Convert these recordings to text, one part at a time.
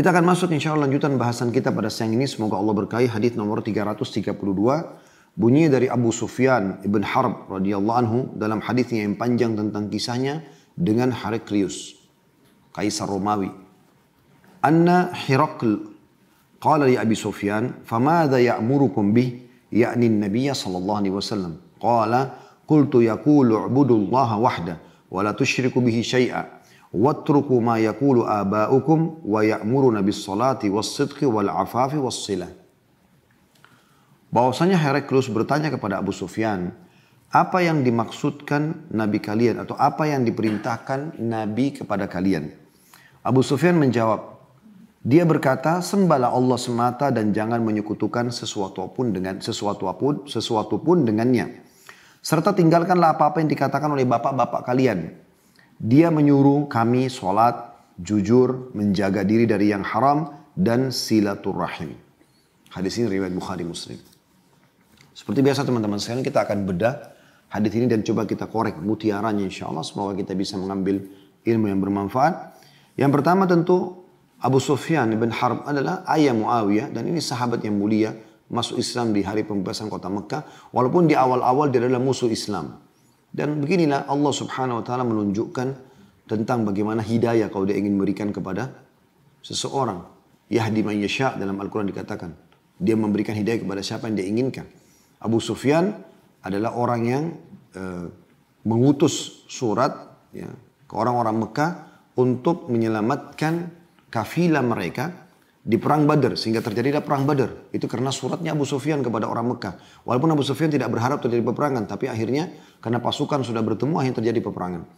Kita akan masuk insya Allah lanjutan bahasan kita pada siang ini. Semoga Allah berkahi hadis nomor 332. Bunyi dari Abu Sufyan ibn Harb radhiyallahu anhu dalam hadisnya yang panjang tentang kisahnya dengan Heraklius, kaisar Romawi. Anna Hirakl qala li Abi Sufyan, "Famadha ya'murukum bih?" Ya'ni Nabi sallallahu alaihi wasallam. Qala, "Qultu yaqulu 'budu wahda wa la tusyriku bihi syai'a." Watruku ma yakulu aba'ukum wa ya'muru nabi salati was sidqi wal afafi was silah. Bahwasanya Heraklius bertanya kepada Abu Sufyan, apa yang dimaksudkan Nabi kalian atau apa yang diperintahkan Nabi kepada kalian? Abu Sufyan menjawab, dia berkata, sembahlah Allah semata dan jangan menyekutukan sesuatu pun dengan sesuatu pun sesuatu pun dengannya. Serta tinggalkanlah apa-apa yang dikatakan oleh bapak-bapak kalian dia menyuruh kami sholat, jujur, menjaga diri dari yang haram, dan silaturrahim. Hadis ini riwayat Bukhari Muslim. Seperti biasa teman-teman, sekarang kita akan bedah hadis ini dan coba kita korek mutiaranya insya Allah. Semoga kita bisa mengambil ilmu yang bermanfaat. Yang pertama tentu Abu Sufyan bin Harb adalah ayah Muawiyah dan ini sahabat yang mulia masuk Islam di hari pembebasan kota Mekah. Walaupun di awal-awal dia adalah musuh Islam. Dan beginilah Allah Subhanahu wa taala menunjukkan tentang bagaimana hidayah kalau dia ingin memberikan kepada seseorang. Yahdi man yasha dalam Al-Qur'an dikatakan. Dia memberikan hidayah kepada siapa yang dia inginkan. Abu Sufyan adalah orang yang e, mengutus surat ya, ke orang-orang Mekah untuk menyelamatkan kafilah mereka di perang Badar sehingga terjadilah perang Badar itu karena suratnya Abu Sufyan kepada orang Mekah walaupun Abu Sufyan tidak berharap terjadi peperangan tapi akhirnya karena pasukan sudah bertemu akhirnya terjadi peperangan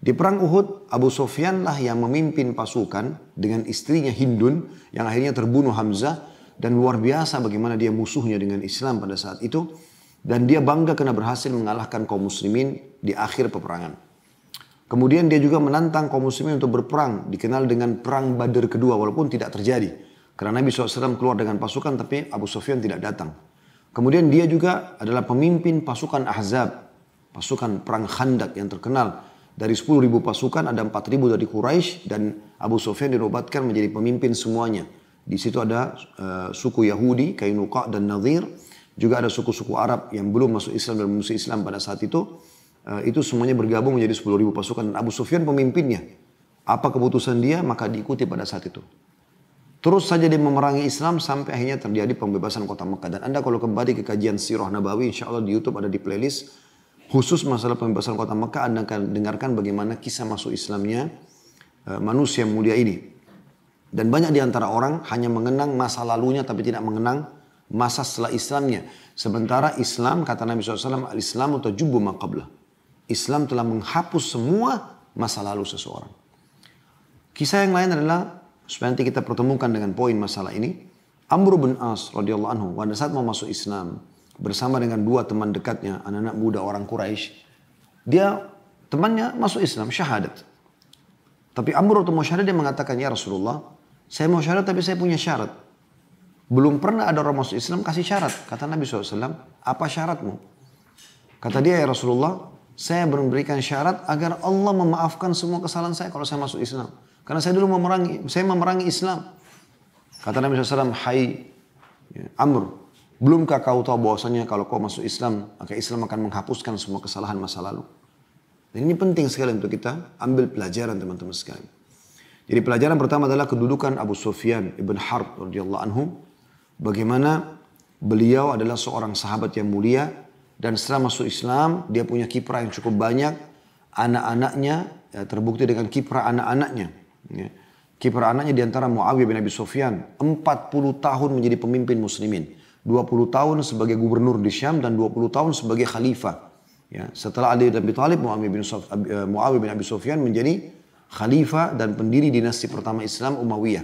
di perang Uhud Abu Sufyan lah yang memimpin pasukan dengan istrinya Hindun yang akhirnya terbunuh Hamzah dan luar biasa bagaimana dia musuhnya dengan Islam pada saat itu dan dia bangga karena berhasil mengalahkan kaum muslimin di akhir peperangan. Kemudian dia juga menantang kaum muslimin untuk berperang, dikenal dengan perang Badar kedua walaupun tidak terjadi. Karena Nabi SAW keluar dengan pasukan tapi Abu Sufyan tidak datang. Kemudian dia juga adalah pemimpin pasukan Ahzab. Pasukan perang Khandak yang terkenal. Dari 10.000 pasukan ada 4.000 dari Quraisy dan Abu Sufyan dirobatkan menjadi pemimpin semuanya. Di situ ada uh, suku Yahudi, Kainuqa dan Nadir. Juga ada suku-suku Arab yang belum masuk Islam dan musuh Islam pada saat itu. Uh, itu semuanya bergabung menjadi 10.000 pasukan. Dan Abu Sufyan pemimpinnya. Apa keputusan dia maka diikuti pada saat itu. Terus saja dia memerangi Islam sampai akhirnya terjadi pembebasan kota Mekah. Dan Anda kalau kembali ke kajian Sirah Nabawi, insya Allah di Youtube ada di playlist khusus masalah pembebasan kota Mekah. Anda akan dengarkan bagaimana kisah masuk Islamnya eh, manusia mulia ini. Dan banyak di antara orang hanya mengenang masa lalunya tapi tidak mengenang masa setelah Islamnya. Sementara Islam, kata Nabi SAW, Al-Islam atau jubu maqablah. Islam telah menghapus semua masa lalu seseorang. Kisah yang lain adalah supaya nanti kita pertemukan dengan poin masalah ini. Amr bin As radhiyallahu anhu pada saat mau masuk Islam bersama dengan dua teman dekatnya anak-anak muda orang Quraisy, dia temannya masuk Islam syahadat. Tapi Amr waktu mau syahadat dia mengatakan ya Rasulullah, saya mau syahadat tapi saya punya syarat. Belum pernah ada orang masuk Islam kasih syarat. Kata Nabi SAW, apa syaratmu? Kata dia ya Rasulullah, saya memberikan syarat agar Allah memaafkan semua kesalahan saya kalau saya masuk Islam. Karena saya dulu memerangi, saya memerangi Islam. Kata Nabi SAW, Hai ya, Amr, belumkah kau tahu bahwasanya kalau kau masuk Islam, maka Islam akan menghapuskan semua kesalahan masa lalu. Dan ini penting sekali untuk kita ambil pelajaran teman-teman sekalian. Jadi pelajaran pertama adalah kedudukan Abu Sufyan ibn Harb radhiyallahu anhu. Bagaimana beliau adalah seorang sahabat yang mulia dan setelah masuk Islam dia punya kiprah yang cukup banyak. Anak-anaknya ya, terbukti dengan kiprah anak-anaknya Ya. Kiper anaknya diantara Muawiyah bin Abi Sufyan. 40 tahun menjadi pemimpin muslimin. 20 tahun sebagai gubernur di Syam dan 20 tahun sebagai khalifah. Ya, setelah Ali bin Abi Thalib, Muawiyah bin, Sof, eh, Muawiyah bin Abi Sufyan menjadi khalifah dan pendiri dinasti pertama Islam Umayyah.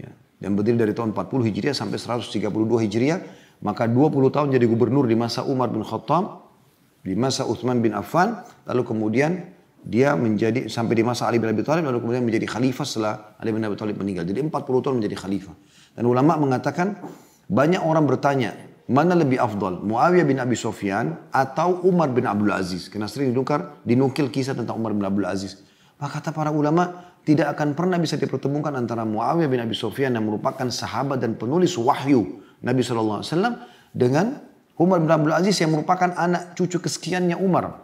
Ya, dan berdiri dari tahun 40 Hijriah sampai 132 Hijriah. Maka 20 tahun jadi gubernur di masa Umar bin Khattab, di masa Uthman bin Affan, lalu kemudian dia menjadi sampai di masa Ali bin Abi Thalib lalu kemudian menjadi khalifah setelah Ali bin Abi Thalib meninggal. Jadi 40 tahun menjadi khalifah. Dan ulama mengatakan banyak orang bertanya, mana lebih afdal? Muawiyah bin Abi Sufyan atau Umar bin Abdul Aziz? Karena sering dinukar, dinukil kisah tentang Umar bin Abdul Aziz. Maka kata para ulama, tidak akan pernah bisa dipertemukan antara Muawiyah bin Abi Sufyan yang merupakan sahabat dan penulis wahyu Nabi Alaihi Wasallam dengan Umar bin Abdul Aziz yang merupakan anak cucu kesekiannya Umar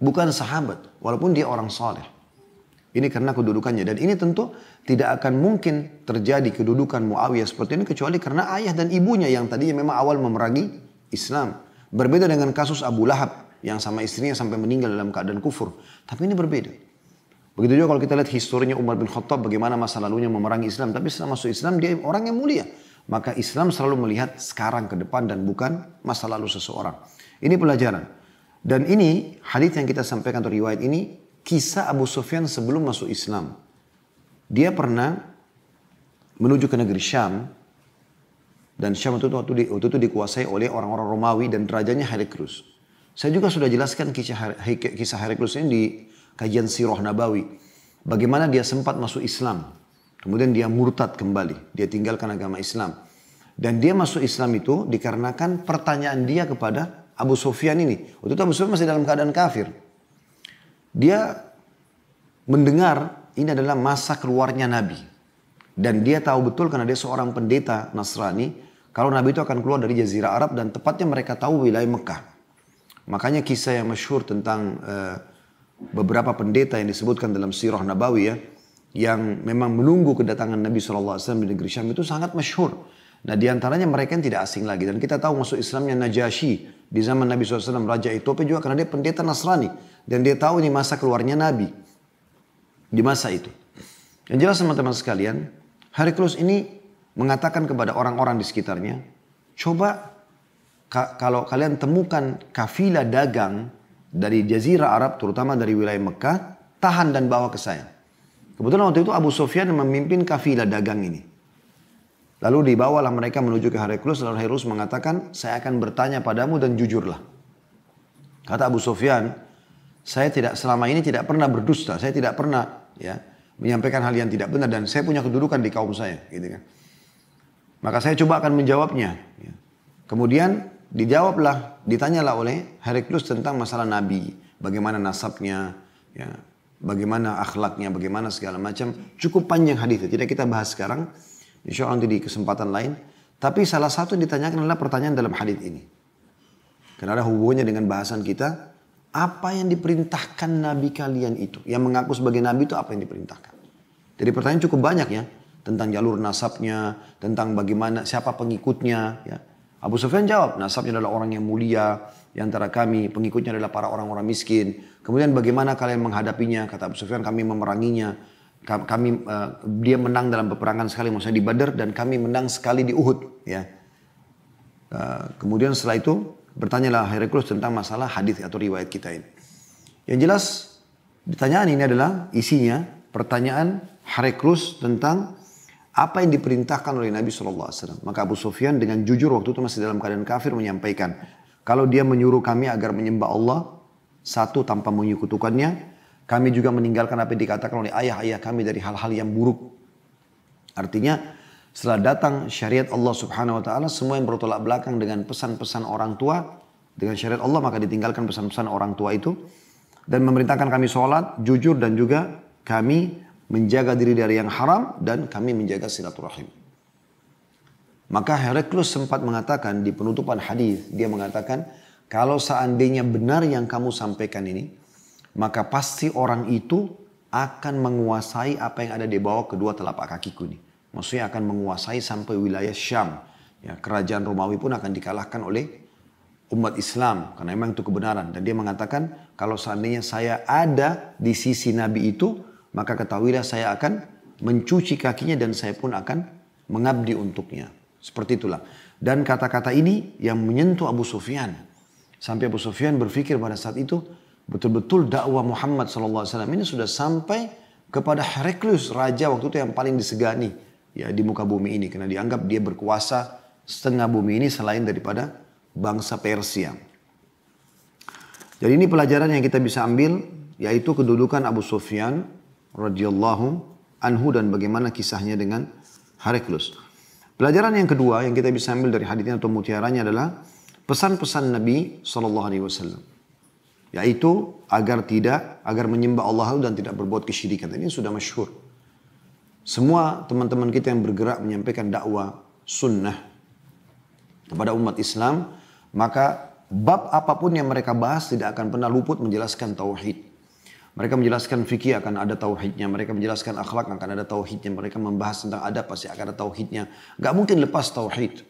Bukan sahabat, walaupun dia orang soleh. Ini karena kedudukannya. Dan ini tentu tidak akan mungkin terjadi kedudukan Muawiyah seperti ini kecuali karena ayah dan ibunya yang tadinya memang awal memerangi Islam. Berbeda dengan kasus Abu Lahab yang sama istrinya sampai meninggal dalam keadaan kufur. Tapi ini berbeda. Begitu juga kalau kita lihat historinya Umar bin Khattab bagaimana masa lalunya memerangi Islam. Tapi setelah masuk Islam dia orang yang mulia. Maka Islam selalu melihat sekarang ke depan dan bukan masa lalu seseorang. Ini pelajaran. Dan ini hadis yang kita sampaikan atau riwayat ini kisah Abu Sufyan sebelum masuk Islam. Dia pernah menuju ke negeri Syam dan Syam itu waktu, itu waktu itu dikuasai oleh orang-orang Romawi dan rajanya Heraklus. Saya juga sudah jelaskan kisah kisah ini di kajian Sirah Nabawi. Bagaimana dia sempat masuk Islam, kemudian dia murtad kembali, dia tinggalkan agama Islam. Dan dia masuk Islam itu dikarenakan pertanyaan dia kepada Abu Sufyan ini. Waktu itu Abu Sufyan masih dalam keadaan kafir. Dia mendengar ini adalah masa keluarnya Nabi. Dan dia tahu betul karena dia seorang pendeta Nasrani. Kalau Nabi itu akan keluar dari Jazirah Arab dan tepatnya mereka tahu wilayah Mekah. Makanya kisah yang masyhur tentang uh, beberapa pendeta yang disebutkan dalam sirah Nabawi ya. Yang memang menunggu kedatangan Nabi SAW di negeri Syam itu sangat masyhur Nah diantaranya mereka yang tidak asing lagi. Dan kita tahu masuk Islamnya Najasyi di zaman Nabi SAW Raja Ethiopia juga karena dia pendeta Nasrani. Dan dia tahu ini masa keluarnya Nabi. Di masa itu. Yang jelas teman-teman sekalian, hari Heriklus ini mengatakan kepada orang-orang di sekitarnya, coba ka kalau kalian temukan kafilah dagang dari Jazira Arab, terutama dari wilayah Mekah, tahan dan bawa ke saya. Kebetulan waktu itu Abu Sofyan memimpin kafilah dagang ini. Lalu dibawalah mereka menuju ke Heraklius. Lalu Heraklius mengatakan, saya akan bertanya padamu dan jujurlah. Kata Abu Sofyan, saya tidak selama ini tidak pernah berdusta. Saya tidak pernah ya menyampaikan hal yang tidak benar dan saya punya kedudukan di kaum saya. Gitu kan. Maka saya coba akan menjawabnya. Ya. Kemudian dijawablah, ditanyalah oleh Heraklius tentang masalah Nabi, bagaimana nasabnya, ya, bagaimana akhlaknya, bagaimana segala macam. Cukup panjang hadisnya, tidak kita bahas sekarang. Insya Allah nanti di kesempatan lain. Tapi salah satu yang ditanyakan adalah pertanyaan dalam hadis ini. Karena ada hubungannya dengan bahasan kita. Apa yang diperintahkan Nabi kalian itu? Yang mengaku sebagai Nabi itu apa yang diperintahkan? Jadi pertanyaan cukup banyak ya. Tentang jalur nasabnya, tentang bagaimana, siapa pengikutnya. Ya. Abu Sufyan jawab, nasabnya adalah orang yang mulia di antara kami, pengikutnya adalah para orang-orang miskin. Kemudian bagaimana kalian menghadapinya? Kata Abu Sufyan, kami memeranginya kami uh, dia menang dalam peperangan sekali maksudnya di Badar dan kami menang sekali di Uhud ya. Uh, kemudian setelah itu bertanyalah Heraklius tentang masalah hadis atau riwayat kita ini. Yang jelas pertanyaan ini adalah isinya pertanyaan Heraklius tentang apa yang diperintahkan oleh Nabi SAW. Maka Abu Sufyan dengan jujur waktu itu masih dalam keadaan kafir menyampaikan. Kalau dia menyuruh kami agar menyembah Allah, satu tanpa menyekutukannya, kami juga meninggalkan apa yang dikatakan oleh ayah-ayah kami dari hal-hal yang buruk. Artinya setelah datang syariat Allah subhanahu wa ta'ala semua yang bertolak belakang dengan pesan-pesan orang tua. Dengan syariat Allah maka ditinggalkan pesan-pesan orang tua itu. Dan memerintahkan kami sholat, jujur dan juga kami menjaga diri dari yang haram dan kami menjaga silaturahim. Maka Heraklus sempat mengatakan di penutupan hadis dia mengatakan kalau seandainya benar yang kamu sampaikan ini, maka pasti orang itu akan menguasai apa yang ada di bawah kedua telapak kakiku ini. Maksudnya akan menguasai sampai wilayah Syam. Ya, kerajaan Romawi pun akan dikalahkan oleh umat Islam karena memang itu kebenaran dan dia mengatakan kalau seandainya saya ada di sisi Nabi itu maka ketahuilah saya akan mencuci kakinya dan saya pun akan mengabdi untuknya seperti itulah dan kata-kata ini yang menyentuh Abu Sufyan sampai Abu Sufyan berpikir pada saat itu betul-betul dakwah Muhammad SAW ini sudah sampai kepada Heraklius, raja waktu itu yang paling disegani ya di muka bumi ini karena dianggap dia berkuasa setengah bumi ini selain daripada bangsa Persia. Jadi ini pelajaran yang kita bisa ambil yaitu kedudukan Abu Sufyan radhiyallahu anhu dan bagaimana kisahnya dengan Heraklius. Pelajaran yang kedua yang kita bisa ambil dari hadisnya atau mutiaranya adalah pesan-pesan Nabi saw yaitu agar tidak agar menyembah Allah dan tidak berbuat kesyirikan. Ini sudah masyhur. Semua teman-teman kita yang bergerak menyampaikan dakwah sunnah kepada umat Islam, maka bab apapun yang mereka bahas tidak akan pernah luput menjelaskan tauhid. Mereka menjelaskan fikih akan ada tauhidnya, mereka menjelaskan akhlak akan ada tauhidnya, mereka membahas tentang adab pasti akan ada tauhidnya. Gak mungkin lepas tauhid.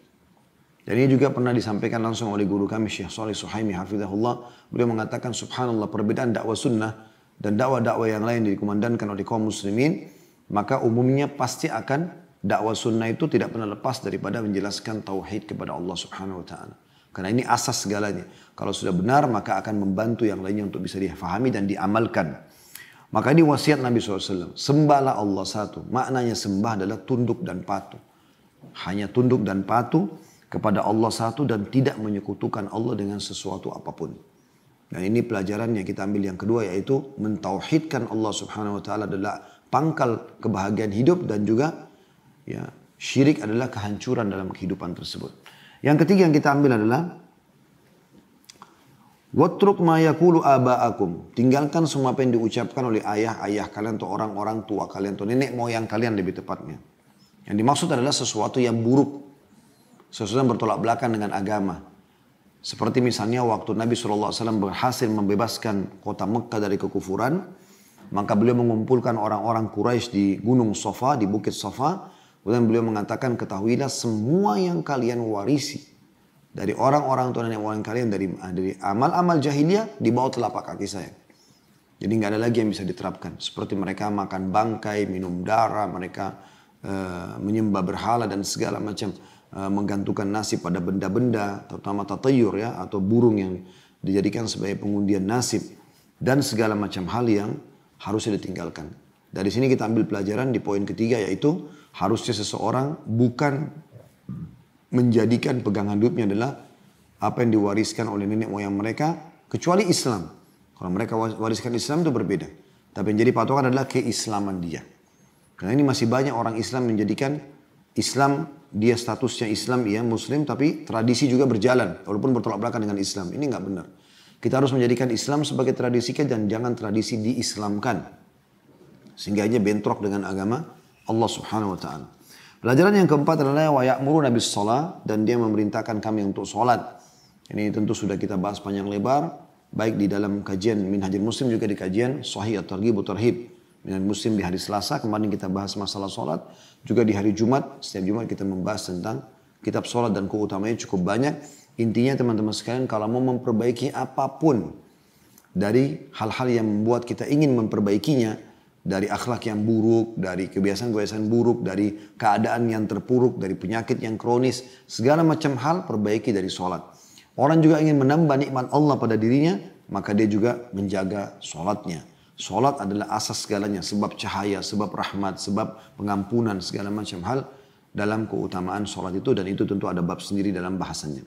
Dan ini juga pernah disampaikan langsung oleh guru kami Syekh Saleh Suhaimi hafizahullah. Beliau mengatakan subhanallah perbedaan dakwah sunnah dan dakwah-dakwah yang lain dikumandangkan oleh kaum muslimin, maka umumnya pasti akan dakwah sunnah itu tidak pernah lepas daripada menjelaskan tauhid kepada Allah Subhanahu wa taala. Karena ini asas segalanya. Kalau sudah benar maka akan membantu yang lainnya untuk bisa difahami dan diamalkan. Maka ini wasiat Nabi SAW. Sembahlah Allah satu. Maknanya sembah adalah tunduk dan patuh. Hanya tunduk dan patuh kepada Allah satu dan tidak menyekutukan Allah dengan sesuatu apapun. Dan nah, ini pelajaran yang kita ambil yang kedua yaitu mentauhidkan Allah Subhanahu wa taala adalah pangkal kebahagiaan hidup dan juga ya syirik adalah kehancuran dalam kehidupan tersebut. Yang ketiga yang kita ambil adalah Watruk ma yakulu aba'akum. Tinggalkan semua apa yang diucapkan oleh ayah-ayah kalian atau orang-orang tua kalian atau nenek moyang kalian lebih tepatnya. Yang dimaksud adalah sesuatu yang buruk sesuatu yang bertolak belakang dengan agama. Seperti misalnya waktu Nabi SAW berhasil membebaskan kota Mekah dari kekufuran, maka beliau mengumpulkan orang-orang Quraisy di Gunung Sofa, di Bukit Sofa, kemudian beliau mengatakan, ketahuilah semua yang kalian warisi dari orang-orang tua yang moyang kalian dari dari amal-amal jahiliyah di bawah telapak kaki saya. Jadi nggak ada lagi yang bisa diterapkan. Seperti mereka makan bangkai, minum darah, mereka uh, menyembah berhala dan segala macam. Eh, menggantungkan nasib pada benda-benda, terutama tatayur ya, atau burung yang dijadikan sebagai pengundian nasib, dan segala macam hal yang harusnya ditinggalkan. Dari sini kita ambil pelajaran di poin ketiga yaitu harusnya seseorang bukan menjadikan pegangan hidupnya adalah apa yang diwariskan oleh nenek moyang mereka kecuali Islam. Kalau mereka wariskan Islam itu berbeda. Tapi yang jadi patokan adalah keislaman dia. Karena ini masih banyak orang Islam menjadikan Islam dia statusnya Islam ya Muslim tapi tradisi juga berjalan walaupun bertolak belakang dengan Islam ini nggak benar kita harus menjadikan Islam sebagai tradisi dan jangan tradisi diislamkan sehingga aja bentrok dengan agama Allah Subhanahu Wa Taala pelajaran yang keempat adalah wayak muru nabi sholat dan dia memerintahkan kami untuk sholat ini tentu sudah kita bahas panjang lebar baik di dalam kajian Minhajul Muslim juga di kajian Sahih atau targhib at-Tarhib Minhajul Muslim di hari Selasa kemarin kita bahas masalah sholat juga di hari Jumat, setiap Jumat kita membahas tentang kitab sholat dan keutamanya cukup banyak. Intinya teman-teman sekalian kalau mau memperbaiki apapun dari hal-hal yang membuat kita ingin memperbaikinya, dari akhlak yang buruk, dari kebiasaan-kebiasaan buruk, dari keadaan yang terpuruk, dari penyakit yang kronis, segala macam hal perbaiki dari sholat. Orang juga ingin menambah nikmat Allah pada dirinya, maka dia juga menjaga sholatnya. Sholat adalah asas segalanya, sebab cahaya, sebab rahmat, sebab pengampunan, segala macam hal dalam keutamaan sholat itu dan itu tentu ada bab sendiri dalam bahasannya.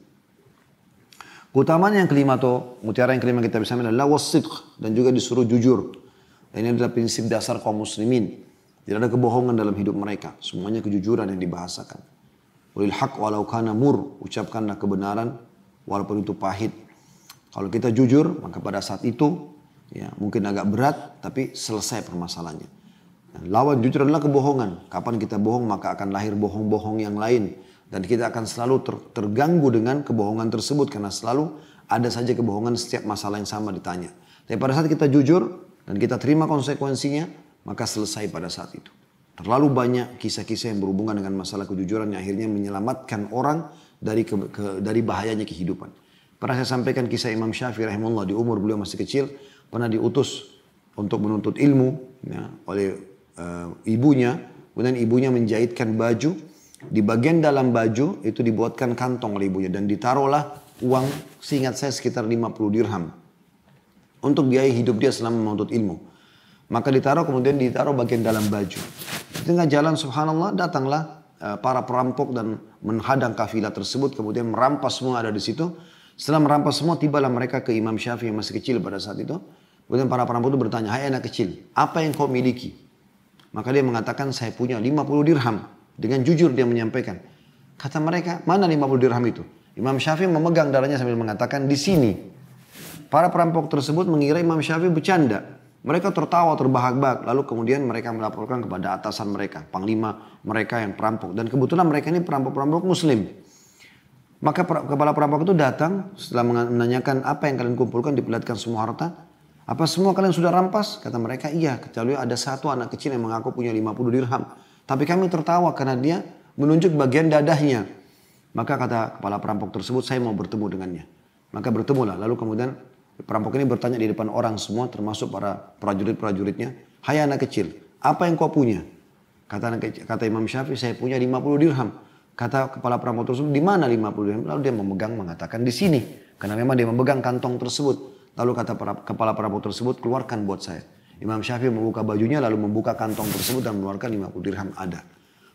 Keutamaan yang kelima atau mutiara yang kelima kita bisa ambil adalah wasit dan juga disuruh jujur. Dan ini adalah prinsip dasar kaum muslimin. Tidak ada kebohongan dalam hidup mereka. Semuanya kejujuran yang dibahasakan. Ulil haq walau kana mur. Ucapkanlah kebenaran walaupun itu pahit. Kalau kita jujur, maka pada saat itu ya mungkin agak berat tapi selesai permasalahannya nah, lawan jujur adalah kebohongan kapan kita bohong maka akan lahir bohong-bohong yang lain dan kita akan selalu ter terganggu dengan kebohongan tersebut karena selalu ada saja kebohongan setiap masalah yang sama ditanya tapi pada saat kita jujur dan kita terima konsekuensinya maka selesai pada saat itu terlalu banyak kisah-kisah yang berhubungan dengan masalah kejujuran yang akhirnya menyelamatkan orang dari ke, ke, dari bahayanya kehidupan Pernah saya sampaikan kisah Imam Syafi'i rahimahullah di umur beliau masih kecil pernah diutus untuk menuntut ilmu ya, oleh uh, ibunya. Kemudian ibunya menjahitkan baju. Di bagian dalam baju itu dibuatkan kantong oleh ibunya dan ditaruhlah uang seingat saya sekitar 50 dirham untuk biaya hidup dia selama menuntut ilmu. Maka ditaruh kemudian ditaruh bagian dalam baju. Di tengah jalan subhanallah datanglah eh, para perampok dan menghadang kafilah tersebut kemudian merampas semua ada di situ setelah merampas semua, tibalah mereka ke Imam Syafi'i yang masih kecil pada saat itu. Kemudian para perampok itu bertanya, hai anak kecil, apa yang kau miliki? Maka dia mengatakan, saya punya 50 dirham. Dengan jujur dia menyampaikan. Kata mereka, mana 50 dirham itu? Imam Syafi'i memegang darahnya sambil mengatakan, di sini. Para perampok tersebut mengira Imam Syafi'i bercanda. Mereka tertawa terbahak-bahak, lalu kemudian mereka melaporkan kepada atasan mereka, panglima mereka yang perampok. Dan kebetulan mereka ini perampok-perampok muslim. Maka kepala perampok itu datang setelah menanyakan apa yang kalian kumpulkan, diperlihatkan semua harta. Apa semua kalian sudah rampas? Kata mereka, iya. Kecuali ada satu anak kecil yang mengaku punya 50 dirham. Tapi kami tertawa karena dia menunjuk bagian dadahnya. Maka kata kepala perampok tersebut, saya mau bertemu dengannya. Maka bertemu lah Lalu kemudian perampok ini bertanya di depan orang semua, termasuk para prajurit-prajuritnya. Hai anak kecil, apa yang kau punya? Kata, kata Imam Syafi'i, saya punya 50 dirham. Kata kepala perampok tersebut, di mana 50 dirham? Lalu dia memegang mengatakan, di sini. Karena memang dia memegang kantong tersebut. Lalu kata para, kepala perampok tersebut, keluarkan buat saya. Imam Syafi'i membuka bajunya lalu membuka kantong tersebut dan mengeluarkan 50 dirham ada.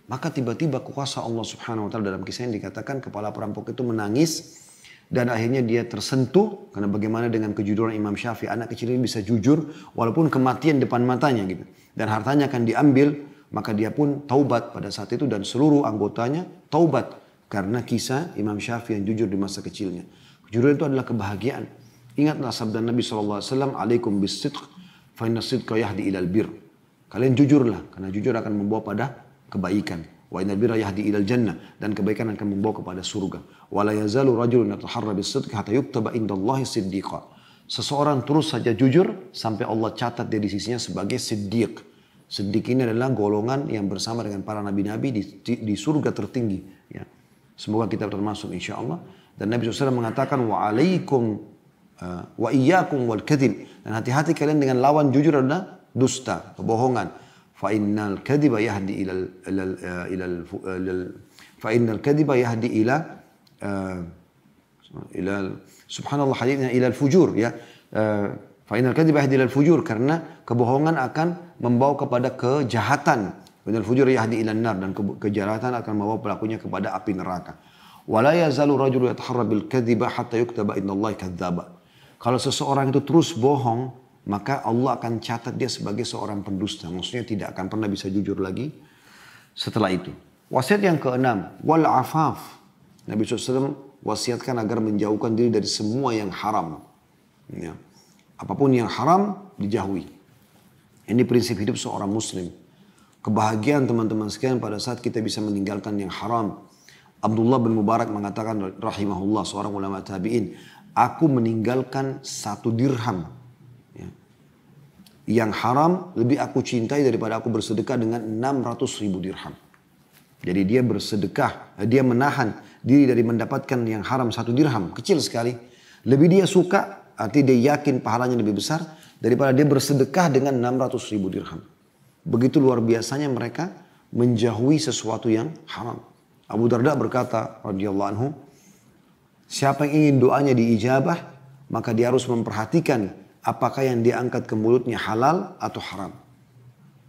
Maka tiba-tiba kuasa Allah subhanahu wa ta'ala dalam kisah ini dikatakan kepala perampok itu menangis. Dan akhirnya dia tersentuh karena bagaimana dengan kejujuran Imam Syafi'i anak kecil ini bisa jujur walaupun kematian depan matanya gitu. Dan hartanya akan diambil maka dia pun taubat pada saat itu dan seluruh anggotanya taubat karena kisah Imam Syafi'i yang jujur di masa kecilnya. Kejujuran itu adalah kebahagiaan. Ingatlah sabda Nabi SAW, Alaikum bisidq, fainna sidqa yahdi ilal bir. Kalian jujurlah, karena jujur akan membawa pada kebaikan. Wa inal birra yahdi ilal jannah. Dan kebaikan akan membawa kepada surga. Wa la yazalu rajulun yataharra bisidq hatta yuktaba indallahi siddiqa. Seseorang terus saja jujur sampai Allah catat dia di sisinya sebagai siddiq. Siddiq ini adalah golongan yang bersama dengan para nabi-nabi di, di, di surga tertinggi. Ya. Semoga kita termasuk insya Allah. Dan Nabi SAW mengatakan wa alaikum uh, wa iyyakum wal kadhib. Dan hati-hati kalian dengan lawan jujur adalah dusta, kebohongan. Fa innal kadhiba yahdi ila ila eh, eh, ilal fa innal kadhiba yahdi ila uh, ila subhanallah hadithnya ila al fujur ya. Uh, Fa'inal kadhiba yahdi ilal fujur karena kebohongan akan membawa kepada kejahatan. Fa'inal fujur yahdi ilal nar dan kejahatan akan membawa pelakunya kepada api neraka. Wala yazalu rajul yataharra bil kadhiba hatta yuktaba Allah kadzdzaba. Kalau seseorang itu terus bohong, maka Allah akan catat dia sebagai seorang pendusta. Maksudnya tidak akan pernah bisa jujur lagi setelah itu. Wasiat yang keenam, wal afaf. Nabi SAW wasiatkan agar menjauhkan diri dari semua yang haram. Ya Apapun yang haram dijauhi. Ini prinsip hidup seorang muslim. Kebahagiaan teman-teman sekalian pada saat kita bisa meninggalkan yang haram. Abdullah bin Mubarak mengatakan rahimahullah seorang ulama tabi'in. Aku meninggalkan satu dirham. Ya. Yang haram lebih aku cintai daripada aku bersedekah dengan 600 ribu dirham. Jadi dia bersedekah, dia menahan diri dari mendapatkan yang haram satu dirham, kecil sekali. Lebih dia suka Artinya dia yakin pahalanya lebih besar daripada dia bersedekah dengan 600 ribu dirham. Begitu luar biasanya mereka menjauhi sesuatu yang haram. Abu Darda berkata radhiyallahu anhu, siapa yang ingin doanya diijabah, maka dia harus memperhatikan apakah yang diangkat ke mulutnya halal atau haram.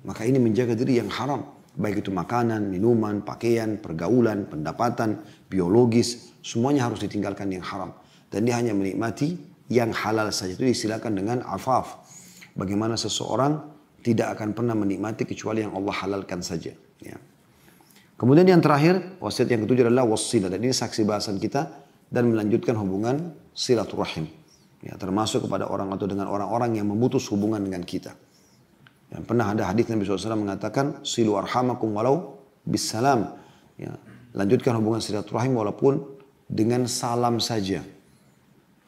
Maka ini menjaga diri yang haram, baik itu makanan, minuman, pakaian, pergaulan, pendapatan, biologis, semuanya harus ditinggalkan yang haram. Dan dia hanya menikmati yang halal saja. Itu disilakan dengan afaf. Bagaimana seseorang tidak akan pernah menikmati kecuali yang Allah halalkan saja. Ya. Kemudian yang terakhir, wasiat yang ketujuh adalah wasilah. Dan ini saksi bahasan kita dan melanjutkan hubungan silaturahim. Ya, termasuk kepada orang atau dengan orang-orang yang memutus hubungan dengan kita. Dan pernah ada hadis Nabi SAW mengatakan, Silu arhamakum walau bisalam. Ya, lanjutkan hubungan silaturahim walaupun dengan salam saja.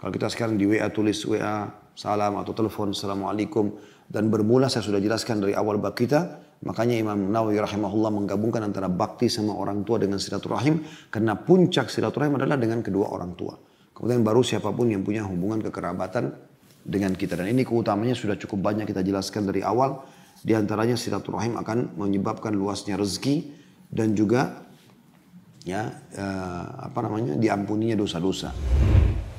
Kalau kita sekarang di WA tulis WA salam atau telepon assalamualaikum dan bermula saya sudah jelaskan dari awal bab kita makanya Imam Nawawi rahimahullah menggabungkan antara bakti sama orang tua dengan silaturahim karena puncak silaturahim adalah dengan kedua orang tua. Kemudian baru siapapun yang punya hubungan kekerabatan dengan kita dan ini keutamanya sudah cukup banyak kita jelaskan dari awal di antaranya silaturahim akan menyebabkan luasnya rezeki dan juga ya eh, apa namanya diampuninya dosa-dosa.